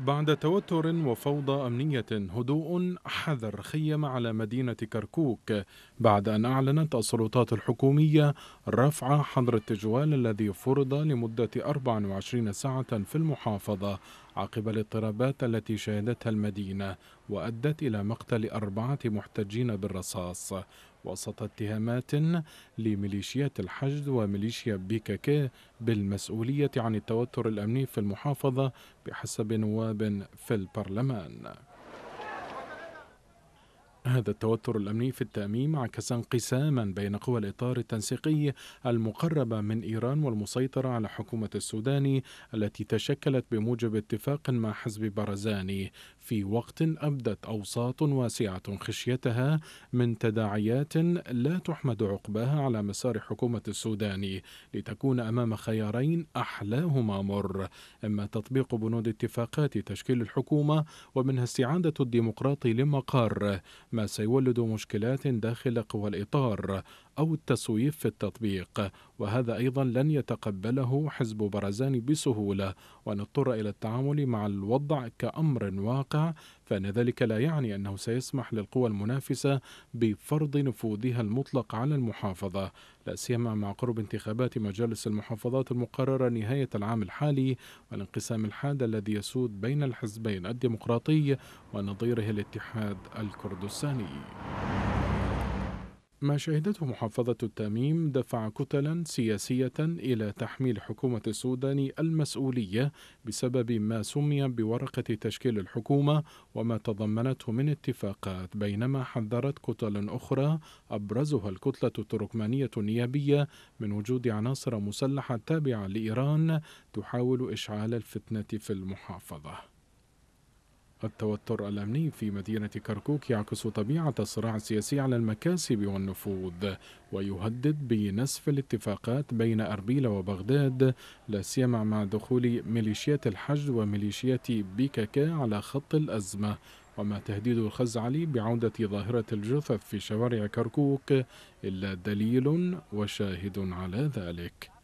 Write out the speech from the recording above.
بعد توتر وفوضى أمنية هدوء حذر خيم على مدينة كركوك بعد أن أعلنت السلطات الحكومية رفع حظر التجوال الذي فرض لمدة 24 ساعة في المحافظة عقب الاضطرابات التي شهدتها المدينة وأدت إلى مقتل أربعة محتجين بالرصاص وسط اتهامات لميليشيات الحشد وميليشيا بيكاكي بالمسؤولية عن التوتر الأمني في المحافظة بحسب نواب في البرلمان هذا التوتر الأمني في التأميم عكس انقساما بين قوى الإطار التنسيقي المقربة من إيران والمسيطرة على حكومة السودان التي تشكلت بموجب اتفاق مع حزب برزاني في وقت أبدت أوساط واسعة خشيتها من تداعيات لا تحمد عقباها على مسار حكومة السودان لتكون أمام خيارين أحلاهما مر إما تطبيق بنود اتفاقات تشكيل الحكومة ومنها استعادة الديمقراطي لمقر ما سيولد مشكلات داخل قوى الإطار أو التسويف في التطبيق وهذا أيضا لن يتقبله حزب برزان بسهولة ونضطر إلى التعامل مع الوضع كأمر واقع فإن ذلك لا يعني أنه سيسمح للقوى المنافسة بفرض نفوذها المطلق على المحافظة لا سيما مع قرب انتخابات مجالس المحافظات المقررة نهاية العام الحالي والانقسام الحاد الذي يسود بين الحزبين الديمقراطي ونظيره الاتحاد الكردستاني ما شهدته محافظة التميم دفع كتلا سياسية إلى تحميل حكومة السودان المسؤولية بسبب ما سمي بورقة تشكيل الحكومة وما تضمنته من اتفاقات بينما حذرت كتل أخرى أبرزها الكتلة التركمانية النيابية من وجود عناصر مسلحة تابعة لإيران تحاول إشعال الفتنة في المحافظة التوتر الأمني في مدينة كركوك يعكس طبيعة الصراع السياسي على المكاسب والنفوذ ويهدد بنسف الاتفاقات بين أربيل وبغداد لا سيما مع دخول ميليشيات الحج وميليشيات بيكاكا على خط الأزمة وما تهديد الخزعلي بعودة ظاهرة الجثث في شوارع كركوك إلا دليل وشاهد على ذلك